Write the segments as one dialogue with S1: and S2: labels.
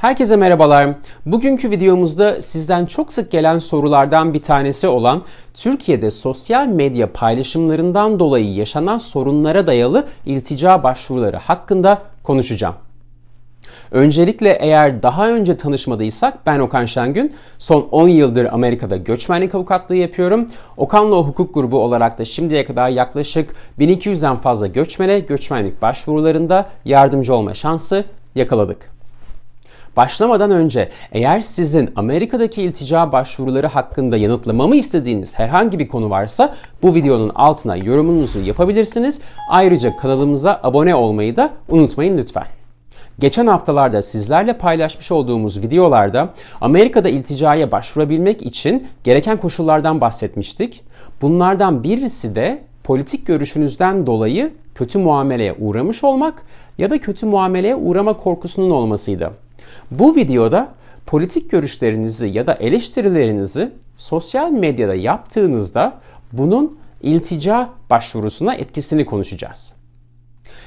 S1: Herkese merhabalar. Bugünkü videomuzda sizden çok sık gelen sorulardan bir tanesi olan Türkiye'de sosyal medya paylaşımlarından dolayı yaşanan sorunlara dayalı iltica başvuruları hakkında konuşacağım. Öncelikle eğer daha önce tanışmadıysak ben Okan Şengün. Son 10 yıldır Amerika'da göçmenlik avukatlığı yapıyorum. Okan'la hukuk grubu olarak da şimdiye kadar yaklaşık 1200'den fazla göçmene göçmenlik başvurularında yardımcı olma şansı yakaladık. Başlamadan önce eğer sizin Amerika'daki iltica başvuruları hakkında yanıtlamamı istediğiniz herhangi bir konu varsa bu videonun altına yorumunuzu yapabilirsiniz. Ayrıca kanalımıza abone olmayı da unutmayın lütfen. Geçen haftalarda sizlerle paylaşmış olduğumuz videolarda Amerika'da ilticaya başvurabilmek için gereken koşullardan bahsetmiştik. Bunlardan birisi de politik görüşünüzden dolayı kötü muameleye uğramış olmak ya da kötü muameleye uğrama korkusunun olmasıydı. Bu videoda politik görüşlerinizi ya da eleştirilerinizi sosyal medyada yaptığınızda bunun iltica başvurusuna etkisini konuşacağız.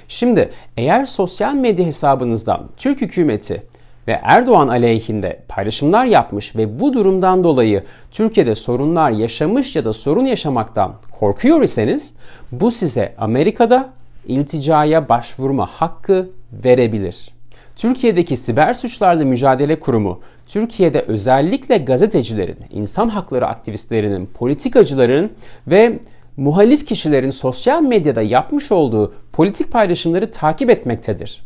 S1: Şimdi eğer sosyal medya hesabınızdan Türk hükümeti ve Erdoğan aleyhinde paylaşımlar yapmış ve bu durumdan dolayı Türkiye'de sorunlar yaşamış ya da sorun yaşamaktan korkuyor iseniz bu size Amerika'da ilticaya başvurma hakkı verebilir. Türkiye'deki Siber Suçlarla Mücadele Kurumu, Türkiye'de özellikle gazetecilerin, insan hakları aktivistlerinin, politikacıların ve muhalif kişilerin sosyal medyada yapmış olduğu politik paylaşımları takip etmektedir.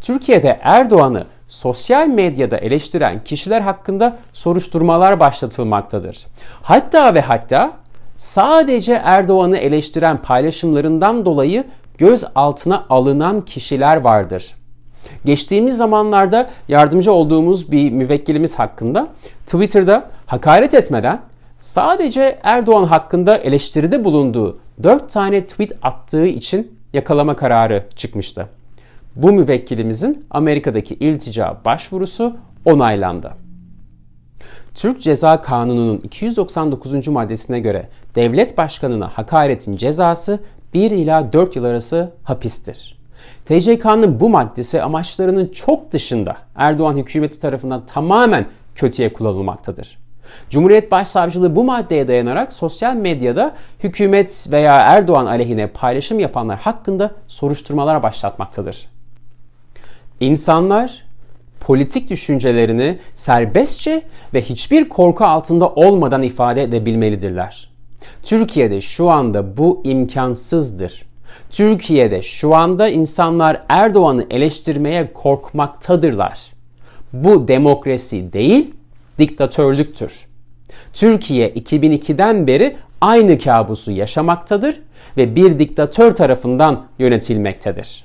S1: Türkiye'de Erdoğan'ı sosyal medyada eleştiren kişiler hakkında soruşturmalar başlatılmaktadır. Hatta ve hatta sadece Erdoğan'ı eleştiren paylaşımlarından dolayı gözaltına alınan kişiler vardır. Geçtiğimiz zamanlarda yardımcı olduğumuz bir müvekkilimiz hakkında Twitter'da hakaret etmeden sadece Erdoğan hakkında eleştiride bulunduğu 4 tane tweet attığı için yakalama kararı çıkmıştı. Bu müvekkilimizin Amerika'daki iltica başvurusu onaylandı. Türk Ceza Kanunu'nun 299. maddesine göre devlet başkanına hakaretin cezası 1 ila 4 yıl arası hapistir. TCK'nın bu maddesi amaçlarının çok dışında Erdoğan hükümeti tarafından tamamen kötüye kullanılmaktadır. Cumhuriyet Başsavcılığı bu maddeye dayanarak sosyal medyada hükümet veya Erdoğan aleyhine paylaşım yapanlar hakkında soruşturmalar başlatmaktadır. İnsanlar politik düşüncelerini serbestçe ve hiçbir korku altında olmadan ifade edebilmelidirler. Türkiye'de şu anda bu imkansızdır. Türkiye'de şu anda insanlar Erdoğan'ı eleştirmeye korkmaktadırlar. Bu demokrasi değil, diktatörlüktür. Türkiye 2002'den beri aynı kabusu yaşamaktadır ve bir diktatör tarafından yönetilmektedir.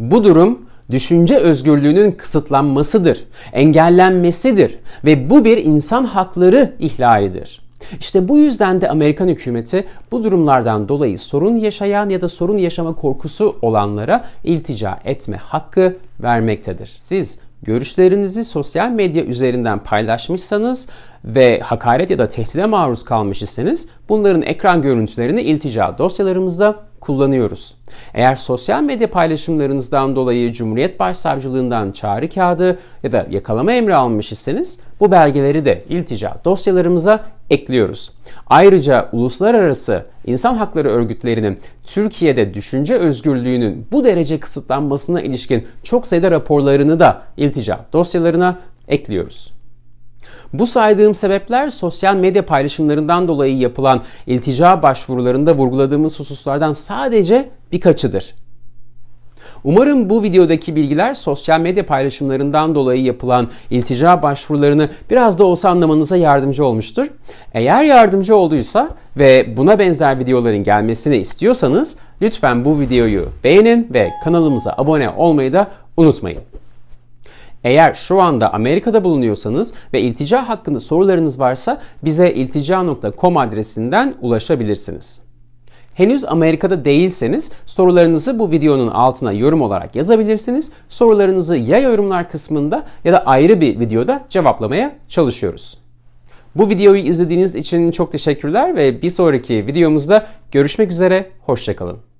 S1: Bu durum düşünce özgürlüğünün kısıtlanmasıdır, engellenmesidir ve bu bir insan hakları ihlalidir. İşte bu yüzden de Amerikan hükümeti bu durumlardan dolayı sorun yaşayan ya da sorun yaşama korkusu olanlara iltica etme hakkı vermektedir. Siz Görüşlerinizi sosyal medya üzerinden paylaşmışsanız ve hakaret ya da tehdide maruz kalmış iseniz bunların ekran görüntülerini iltica dosyalarımızda kullanıyoruz. Eğer sosyal medya paylaşımlarınızdan dolayı Cumhuriyet Başsavcılığından çağrı kağıdı ya da yakalama emri almış iseniz bu belgeleri de iltica dosyalarımıza ekliyoruz. Ayrıca uluslararası insan hakları örgütlerinin Türkiye'de düşünce özgürlüğünün bu derece kısıtlanmasına ilişkin çok sayıda raporlarını da iltica dosyalarına ekliyoruz. Bu saydığım sebepler sosyal medya paylaşımlarından dolayı yapılan iltica başvurularında vurguladığımız hususlardan sadece birkaçıdır. Umarım bu videodaki bilgiler sosyal medya paylaşımlarından dolayı yapılan iltica başvurularını biraz da olsa anlamanıza yardımcı olmuştur. Eğer yardımcı olduysa ve buna benzer videoların gelmesini istiyorsanız lütfen bu videoyu beğenin ve kanalımıza abone olmayı da unutmayın. Eğer şu anda Amerika'da bulunuyorsanız ve iltica hakkında sorularınız varsa bize iltica.com adresinden ulaşabilirsiniz. Henüz Amerika'da değilseniz sorularınızı bu videonun altına yorum olarak yazabilirsiniz. Sorularınızı ya yorumlar kısmında ya da ayrı bir videoda cevaplamaya çalışıyoruz. Bu videoyu izlediğiniz için çok teşekkürler ve bir sonraki videomuzda görüşmek üzere, hoşçakalın.